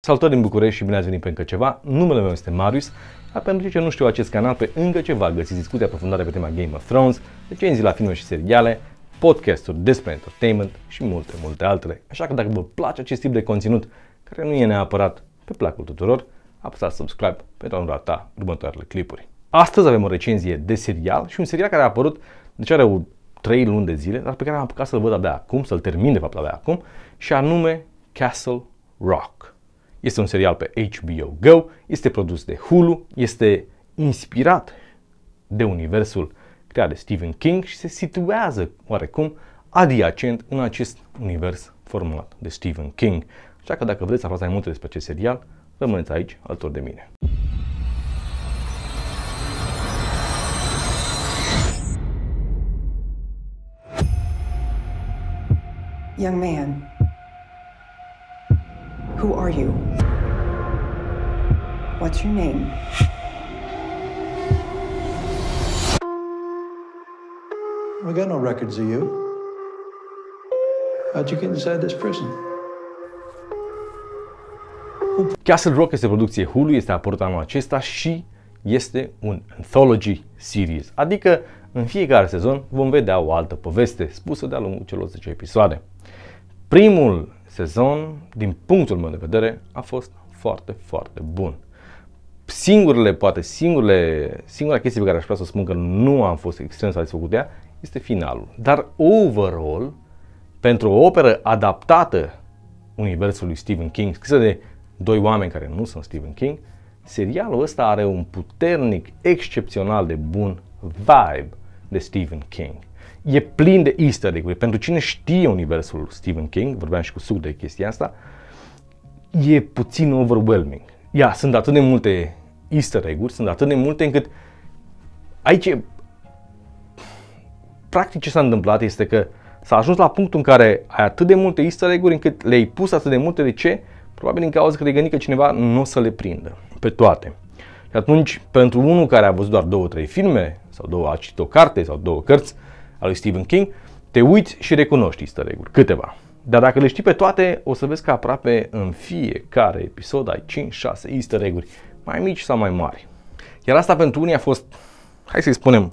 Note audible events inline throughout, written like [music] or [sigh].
Salutări din București și bine ați venit pe încă ceva. Numele meu este Marius, dar pentru cei ce nu știu acest canal, pe încă ceva găsiți discuții aprofundate pe tema Game of Thrones, recenzii la filme și seriale, podcasturi despre entertainment și multe, multe altele. Așa că dacă vă place acest tip de conținut, care nu e neapărat pe placul tuturor, apăsați subscribe pentru a nu rata următoarele clipuri. Astăzi avem o recenzie de serial și un serial care a apărut, deci are o 3 luni de zile, dar pe care am apucat să-l văd abia acum, să-l termin de fapt abia acum, și anume Castle Rock. Este un serial pe HBO Go, este produs de Hulu, este inspirat de universul creat de Stephen King și se situează oarecum adiacent în acest univers formulat de Stephen King. Așa că dacă vreți să aflați mai multe despre acest serial, rămâneți aici alături de mine. Young man, Who are you? What's your name? We got no records of you. How'd you get inside this prison? Castle Rock este producție Hulu, este apărut anul acesta și este un anthology series, adică în fiecare sezon vom vedea o altă poveste spusă de-a lungul celor 10 episoade. Primul sezon, din punctul meu de vedere, a fost foarte, foarte bun. Singurele, poate, singurele, singura chestie pe care aș vrea să spun că nu am fost extrem satisfăcut de ea, este finalul. Dar overall, pentru o operă adaptată universului Stephen King, scrisă de doi oameni care nu sunt Stephen King, serialul ăsta are un puternic, excepțional de bun vibe de Stephen King e plin de easter egg-uri. Pentru cine știe universul Stephen King, vorbeam și cu suc de chestia asta, e puțin overwhelming. Ia, sunt atât de multe easter egg-uri, sunt atât de multe încât aici e... practic ce s-a întâmplat este că s-a ajuns la punctul în care ai atât de multe easter egg-uri încât le-ai pus atât de multe, de ce? Probabil din cauza că te gândi că cineva nu o să le prindă pe toate. Și atunci, pentru unul care a văzut doar două, trei filme, sau două, a citit o carte, sau două cărți, al lui Stephen King, te uiți și recunoști easter egg câteva. Dar dacă le știi pe toate, o să vezi că aproape în fiecare episod ai 5-6 easter egg mai mici sau mai mari. Iar asta pentru unii a fost, hai să-i spunem,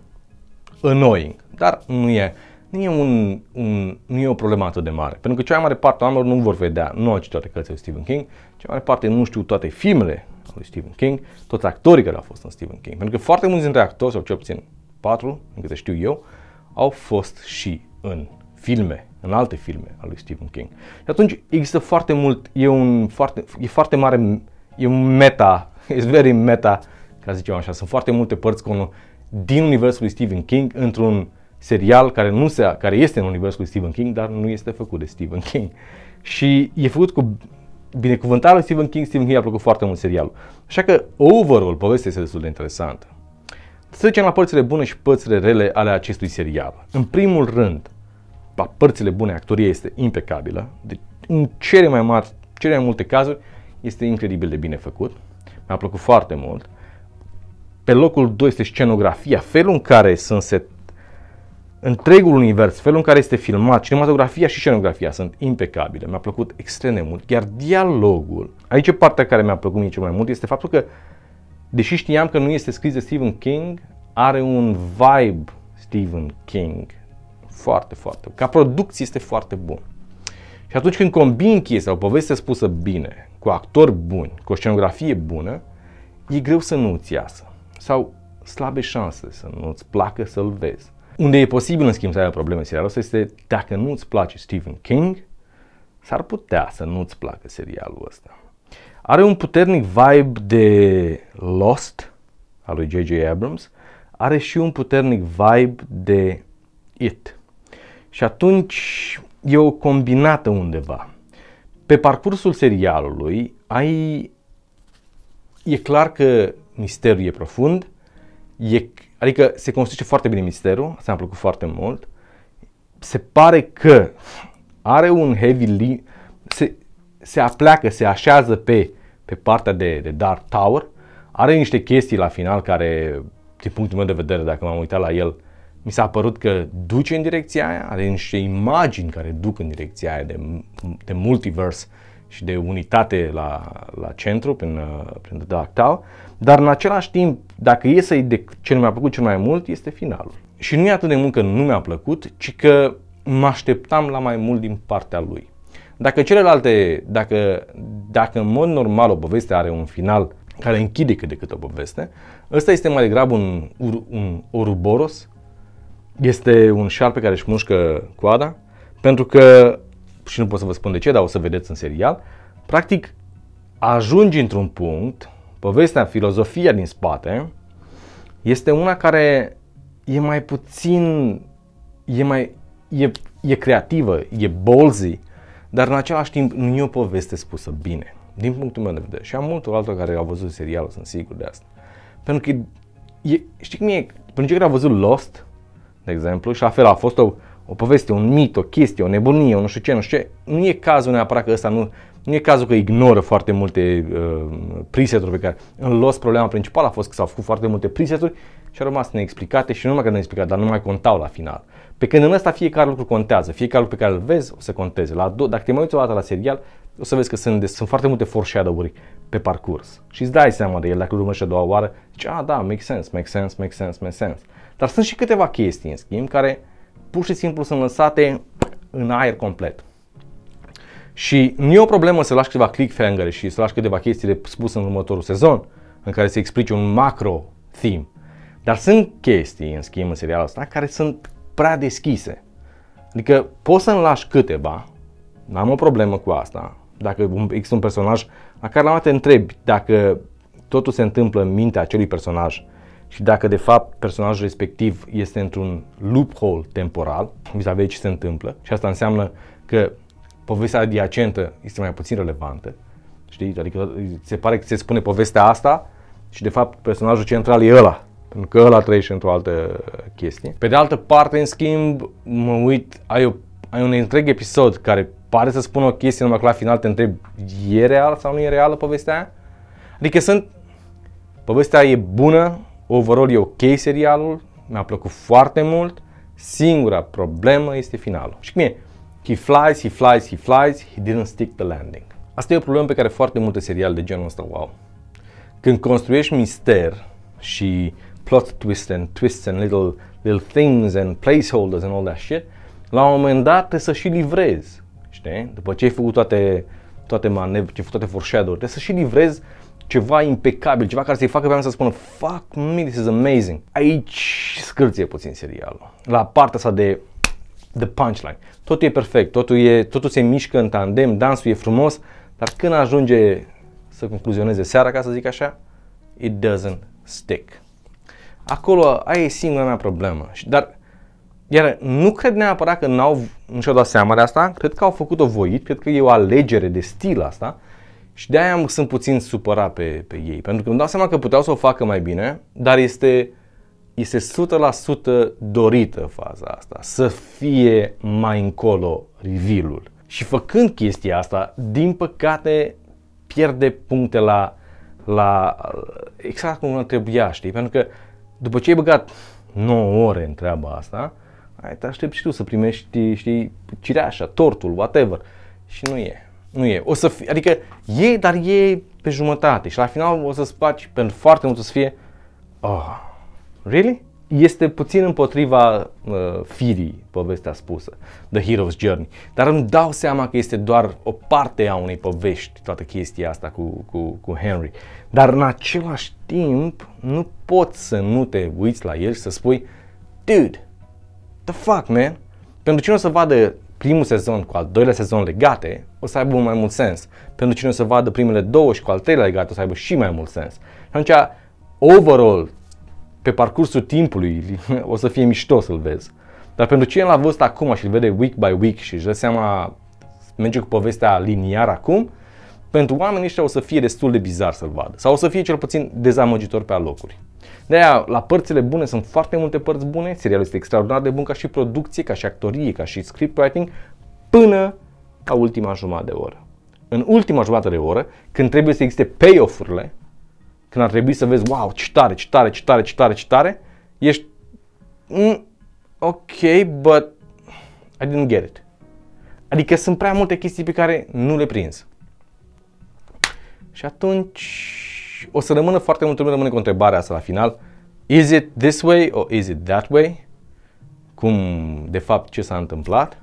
annoying, dar nu e, nu e, un, un, nu e o problemă atât de mare. Pentru că cea mai mare parte a oamenilor nu vor vedea, nu au citit toate cărțile lui Stephen King, cea mai mare parte nu știu toate filmele lui Stephen King, toți actorii care au fost în Stephen King. Pentru că foarte mulți dintre actori, sau cel puțin patru, încât să știu eu, au fost și în filme, în alte filme al lui Stephen King. Și atunci există foarte mult, e un foarte, e foarte mare, e un meta, [laughs] e very meta, ca să zicem așa, sunt foarte multe părți din universul lui Stephen King într-un serial care, nu se, care este în universul lui Stephen King, dar nu este făcut de Stephen King. [laughs] Și e făcut cu binecuvântarea lui Stephen King, Stephen King a plăcut foarte mult serialul. Așa că overall povestea este destul de interesantă. Să trecem la părțile bune și părțile rele ale acestui serial. În primul rând, la părțile bune, actoria este impecabilă. Deci, în cele mai mari, cele mai multe cazuri, este incredibil de bine făcut. Mi-a plăcut foarte mult. Pe locul 2 este scenografia, felul în care sunt set întregul univers, felul în care este filmat, cinematografia și scenografia sunt impecabile. Mi-a plăcut extrem de mult, iar dialogul, aici partea care mi-a plăcut mie cel mai mult este faptul că deși știam că nu este scris de Stephen King, are un vibe Stephen King. Foarte, foarte. Ca producție este foarte bun. Și atunci când combini chestia, o poveste spusă bine, cu actori buni, cu o scenografie bună, e greu să nu-ți iasă. Sau slabe șanse să nu-ți placă să-l vezi. Unde e posibil, în schimb, să ai o problemă ăsta este dacă nu-ți place Stephen King, s-ar putea să nu-ți placă serialul ăsta. Are un puternic vibe de Lost, al lui J.J. Abrams, are și un puternic vibe de It. Și atunci e o combinată undeva. Pe parcursul serialului ai... E clar că misterul e profund, e... adică se construiește foarte bine misterul, asta mi-a plăcut foarte mult. Se pare că are un heavy... Li... Se, se apleacă, se așează pe, pe partea de, de Dark Tower. Are niște chestii la final care, din punctul meu de vedere, dacă m-am uitat la el, mi s-a părut că duce în direcția aia, are niște imagini care duc în direcția aia de, de multiverse și de unitate la, la centru prin, uh, prin The Dark Tower, dar în același timp, dacă e să-i de ce mi-a plăcut cel mai mult, este finalul. Și nu e atât de mult că nu mi-a plăcut, ci că mă așteptam la mai mult din partea lui. Dacă celelalte, dacă, dacă în mod normal o poveste are un final care închide cât de cât o poveste, ăsta este mai degrabă un, un, un oruboros, este un șarpe care își mușcă coada, pentru că, și nu pot să vă spun de ce, dar o să vedeți în serial, practic ajungi într-un punct, povestea, filozofia din spate, este una care e mai puțin, e mai, e, e creativă, e bolzi, dar în același timp nu e o poveste spusă bine, din punctul meu de vedere. Și am multul altor care au văzut serialul, sunt sigur de asta. Pentru că, e, știi cum e, cei care au văzut Lost, de exemplu, și la fel a fost o, o poveste, un mit, o chestie, o nebunie, o nu știu ce, nu știu ce, nu e cazul neapărat că ăsta nu, nu e cazul că ignoră foarte multe uh, preseturi pe care în Lost problema principală a fost că s-au făcut foarte multe preseturi și au rămas neexplicate și nu numai că neexplicate, dar nu mai contau la final. Pe când în ăsta fiecare lucru contează, fiecare lucru pe care îl vezi o să conteze. La, dacă te mai uiți o dată la serial, o să vezi că sunt, de, sunt foarte multe foreshadow-uri pe parcurs și îți dai seama de el dacă îl urmărești a doua oară, zici, a, ah, da, make sense, make sense, make sense, make sense. Dar sunt și câteva chestii, în schimb, care pur și simplu sunt lăsate în aer complet. Și nu e o problemă să lași câteva clickfangere și să lași câteva chestii de spus în următorul sezon, în care se explice un macro theme. Dar sunt chestii, în schimb, în serialul ăsta, care sunt prea deschise. Adică poți să-mi lași câteva, n-am o problemă cu asta, dacă există un personaj la care la un te întrebi dacă totul se întâmplă în mintea acelui personaj și dacă de fapt personajul respectiv este într-un loophole temporal vis-a-vis ce se întâmplă și asta înseamnă că povestea adiacentă este mai puțin relevantă, știi? Adică se pare că se spune povestea asta și de fapt personajul central e ăla pentru că ăla trăiește într-o altă chestie. Pe de altă parte, în schimb, mă uit, ai, o, ai un întreg episod care pare să spună o chestie, numai că la final te întreb, e real sau nu e reală povestea aia? Adică sunt, povestea e bună, overall e ok serialul, mi-a plăcut foarte mult, singura problemă este finalul. Și cum e? He flies, he flies, he flies, he didn't stick the landing. Asta e o problemă pe care foarte multe seriale de genul ăsta wow. Când construiești mister și plot twists and twists and little, little things and placeholders and all that shit, la un moment dat trebuie să și livrezi, știi? După ce ai făcut toate, toate manevre, ce ai făcut toate foreshadow trebuie să și livrezi ceva impecabil, ceva care să-i facă pe oameni să spună Fuck me, this is amazing. Aici scârție puțin serialul. La partea asta de the punchline. Totul e perfect, totul, e, totul se mișcă în tandem, dansul e frumos, dar când ajunge să concluzioneze seara, ca să zic așa, it doesn't stick. Acolo, aia e singura mea problemă. Dar, iar nu cred neapărat că n-au, nu și-au dat seama de asta, cred că au făcut-o voit, cred că e o alegere de stil asta și de aia sunt puțin supărat pe, pe ei. Pentru că îmi dau seama că puteau să o facă mai bine, dar este, este 100% dorită faza asta, să fie mai încolo reveal Și făcând chestia asta, din păcate, pierde puncte la, la exact cum trebuia, știi? Pentru că după ce ai băgat 9 ore în treaba asta, ai te aștept și tu să primești, știi, cireașa, tortul, whatever. Și nu e. Nu e. O să fie, adică e, dar e pe jumătate și la final o să-ți faci pentru foarte mult o să fie, oh, really? este puțin împotriva uh, firii povestea spusă, The Hero's Journey, dar îmi dau seama că este doar o parte a unei povești, toată chestia asta cu, cu, cu Henry. Dar în același timp nu poți să nu te uiți la el și să spui, dude, the fuck man, pentru cine o să vadă primul sezon cu al doilea sezon legate, o să aibă mai mult sens. Pentru cine o să vadă primele două și cu al treilea legate, o să aibă și mai mult sens. Și atunci, overall, pe parcursul timpului [laughs] o să fie mișto să-l vezi. Dar pentru cine l-a văzut acum și îl vede week by week și își dă seama, merge cu povestea liniară acum, pentru oamenii ăștia o să fie destul de bizar să-l vadă. Sau o să fie cel puțin dezamăgitor pe alocuri. De aia, la părțile bune sunt foarte multe părți bune, serialul este extraordinar de bun ca și producție, ca și actorie, ca și scriptwriting, până la ultima jumătate de oră. În ultima jumătate de oră, când trebuie să existe payoff-urile, când ar trebui să vezi, wow, ce tare, ce tare, ce tare, ce tare, ce tare, ești, mm, ok, but I didn't get it. Adică sunt prea multe chestii pe care nu le prins. Și atunci o să rămână foarte mult, rămâne cu întrebarea asta la final. Is it this way or is it that way? Cum, de fapt, ce s-a întâmplat?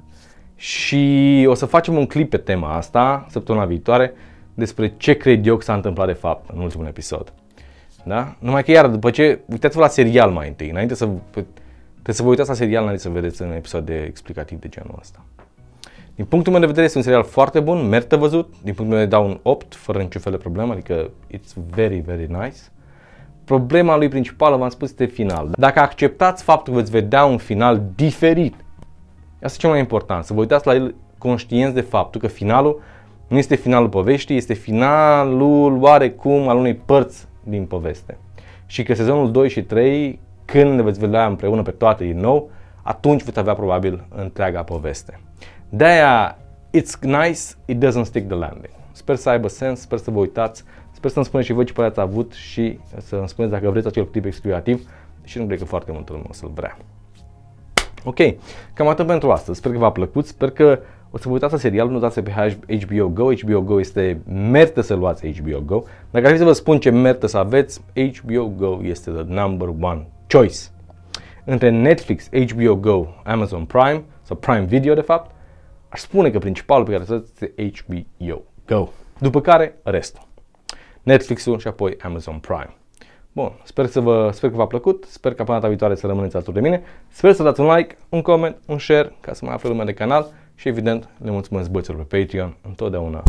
Și o să facem un clip pe tema asta săptămâna viitoare despre ce cred eu că s-a întâmplat de fapt în ultimul episod. Da? Numai că iar după ce, uitați-vă la serial mai întâi, înainte să, trebuie să vă uitați la serial înainte să vedeți un episod de explicativ de genul ăsta. Din punctul meu de vedere este un serial foarte bun, merită văzut, din punctul meu de dau un 8 fără niciun fel de problemă, adică it's very, very nice. Problema lui principală, v-am spus, este final. Dacă acceptați faptul că veți vedea un final diferit, asta e cel mai important, să vă uitați la el conștienți de faptul că finalul nu este finalul poveștii, este finalul oarecum al unei părți din poveste. Și că sezonul 2 și 3, când ne veți vedea împreună pe toate din nou, atunci veți avea probabil întreaga poveste. De-aia, it's nice, it doesn't stick the landing. Sper să aibă sens, sper să vă uitați, sper să-mi spuneți și voi ce părere ați avut și să îmi spuneți dacă vreți acel clip exclusiv și nu cred că foarte multă lume o să-l vrea. Ok, cam atât pentru astăzi. Sper că v-a plăcut, sper că o să vă uitați la serial, nu dați pe HBO Go, HBO Go este merită să luați HBO Go. Dacă fi să vă spun ce merită să aveți, HBO Go este the number one choice. Între Netflix, HBO Go, Amazon Prime sau Prime Video de fapt, aș spune că principalul pe care să este HBO Go. După care restul. Netflix-ul și apoi Amazon Prime. Bun, sper, să vă, sper că v-a plăcut, sper că până data viitoare să rămâneți alături de mine, sper să dați un like, un comment, un share ca să mai afle lumea de canal și evident le mulțumesc băților pe Patreon întotdeauna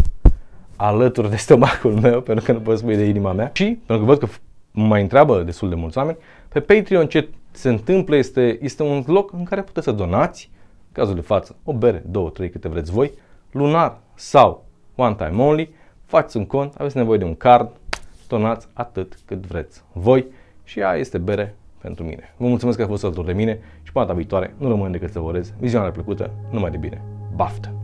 alături de stomacul meu, [laughs] pentru că nu pot spune de inima mea. Și, pentru că văd că mă mai întreabă destul de mulți oameni, pe Patreon ce se întâmplă este, este un loc în care puteți să donați, în cazul de față, o bere, două, trei, câte vreți voi, lunar sau one time only, faceți un cont, aveți nevoie de un card, donați atât cât vreți voi și aia este bere pentru mine. Vă mulțumesc că ați fost alături de mine și până data viitoare nu rămâne decât să vă urez vizionare plăcută, numai de bine! BAFTA.